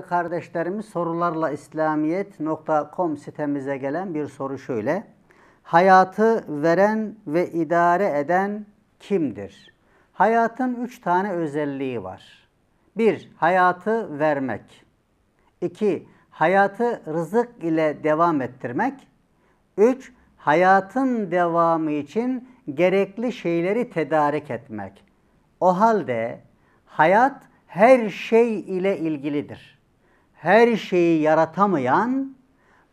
Değerli kardeşlerimiz sorularla İslamiyet.com sitemize gelen bir soru şöyle. Hayatı veren ve idare eden kimdir? Hayatın üç tane özelliği var. Bir, hayatı vermek. İki, hayatı rızık ile devam ettirmek. Üç, hayatın devamı için gerekli şeyleri tedarik etmek. O halde hayat her şey ile ilgilidir her şeyi yaratamayan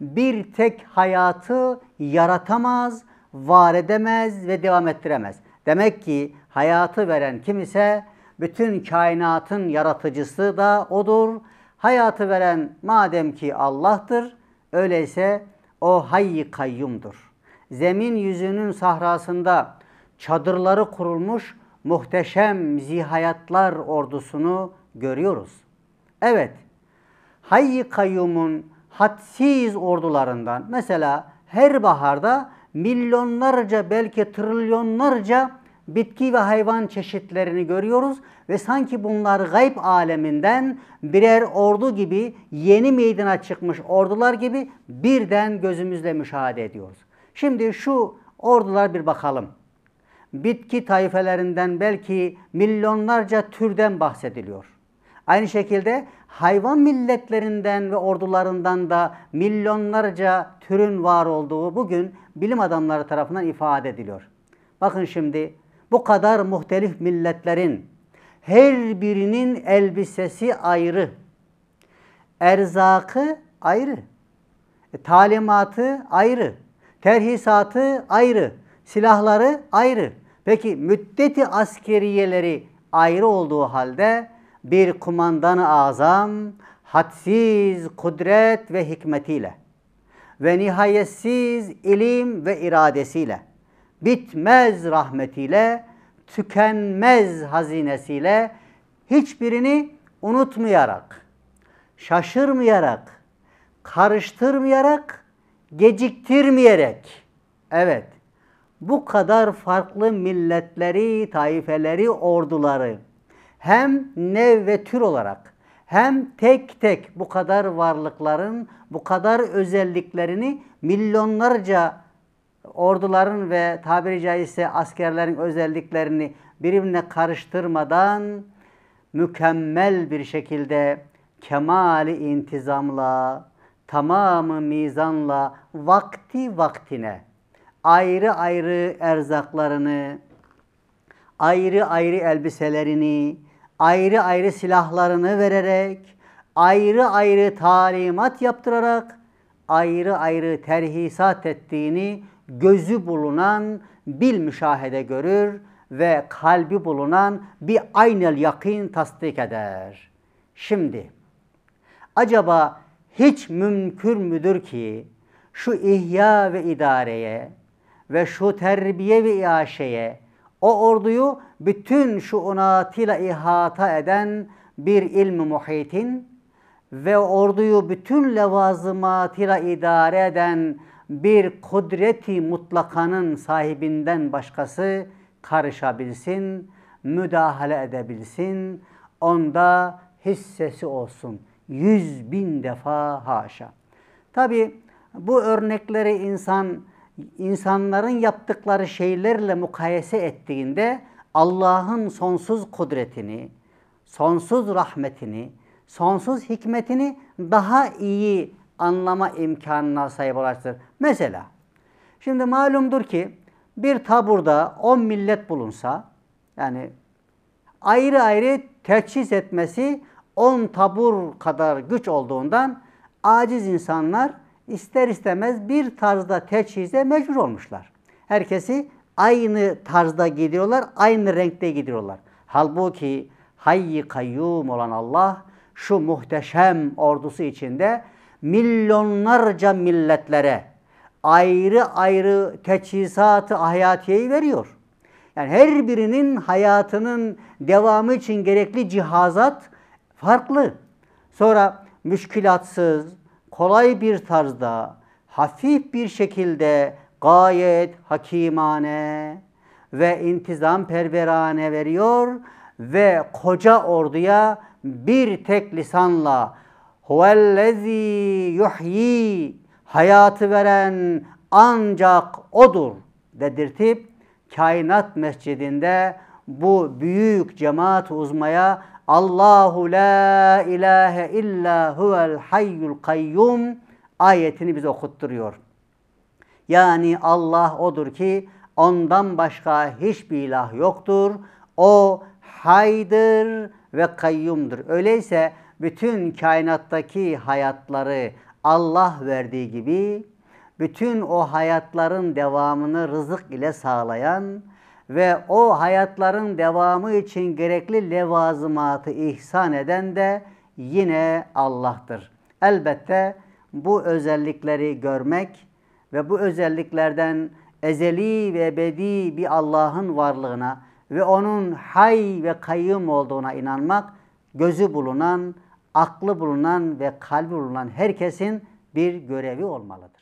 bir tek hayatı yaratamaz, var edemez ve devam ettiremez. Demek ki hayatı veren kim ise bütün kainatın yaratıcısı da odur. Hayatı veren madem ki Allah'tır, öyleyse o hayy kayyumdur. Zemin yüzünün sahrasında çadırları kurulmuş muhteşem zihayatlar ordusunu görüyoruz. Evet, Hayy Kayyum'un hadsiz ordularından mesela her baharda milyonlarca belki trilyonlarca bitki ve hayvan çeşitlerini görüyoruz ve sanki bunlar gayb aleminden birer ordu gibi yeni meydana çıkmış ordular gibi birden gözümüzle müşahede ediyoruz. Şimdi şu ordular bir bakalım. Bitki tayfelerinden belki milyonlarca türden bahsediliyor. Aynı şekilde hayvan milletlerinden ve ordularından da milyonlarca türün var olduğu bugün bilim adamları tarafından ifade ediliyor. Bakın şimdi bu kadar muhtelif milletlerin her birinin elbisesi ayrı, erzakı ayrı, e, talimatı ayrı, terhisatı ayrı, silahları ayrı. Peki müddeti askeriyeleri ayrı olduğu halde bir kumandan azam hadsiz kudret ve hikmetiyle ve nihayetsiz ilim ve iradesiyle, bitmez rahmetiyle, tükenmez hazinesiyle hiçbirini unutmayarak, şaşırmayarak, karıştırmayarak, geciktirmeyerek, evet bu kadar farklı milletleri, taifeleri, orduları hem nev ve tür olarak hem tek tek bu kadar varlıkların bu kadar özelliklerini milyonlarca orduların ve tabiri caizse askerlerin özelliklerini birbirine karıştırmadan mükemmel bir şekilde kemali intizamla, tamamı mizanla vakti vaktine ayrı ayrı erzaklarını, ayrı ayrı elbiselerini, ayrı ayrı silahlarını vererek, ayrı ayrı talimat yaptırarak, ayrı ayrı terhisat ettiğini gözü bulunan bir müşahede görür ve kalbi bulunan bir aynel yakın tasdik eder. Şimdi acaba hiç mümkün müdür ki şu ihya ve idareye ve şu terbiye ve iaşeye o orduyu bütün şuunatıyla ihata eden bir ilmi muhitin ve orduyu bütün levazımatıyla idare eden bir kudreti mutlakanın sahibinden başkası karışabilsin, müdahale edebilsin, onda hissesi olsun. Yüz bin defa haşa. Tabi bu örnekleri insan insanların yaptıkları şeylerle mukayese ettiğinde Allah'ın sonsuz kudretini, sonsuz rahmetini, sonsuz hikmetini daha iyi anlama imkanına sahip olacaktır. Mesela şimdi malumdur ki bir taburda 10 millet bulunsa yani ayrı ayrı teçhiz etmesi 10 tabur kadar güç olduğundan aciz insanlar ister istemez bir tarzda teçhize mecbur olmuşlar. Herkesi aynı tarzda gidiyorlar, aynı renkte gidiyorlar. Halbuki hayyi kayyum olan Allah şu muhteşem ordusu içinde milyonlarca milletlere ayrı ayrı teçhizatı hayatiyeyi veriyor. Yani her birinin hayatının devamı için gerekli cihazat farklı. Sonra müşkilatsız, kolay bir tarzda, hafif bir şekilde gayet hakimane ve intizam perverane veriyor ve koca orduya bir tek lisanla huvellezî yuhyi hayatı veren ancak odur dedirtip kainat mescidinde bu büyük cemaat uzmaya Allahu la ilahe illa huvel hayyul kayyum ayetini bize okutturuyor. Yani Allah odur ki ondan başka hiçbir ilah yoktur. O haydır ve kayyumdur. Öyleyse bütün kainattaki hayatları Allah verdiği gibi bütün o hayatların devamını rızık ile sağlayan, ve o hayatların devamı için gerekli levazımatı ihsan eden de yine Allah'tır. Elbette bu özellikleri görmek ve bu özelliklerden ezeli ve bedi bir Allah'ın varlığına ve onun hay ve kayyum olduğuna inanmak gözü bulunan, aklı bulunan ve kalbi bulunan herkesin bir görevi olmalıdır.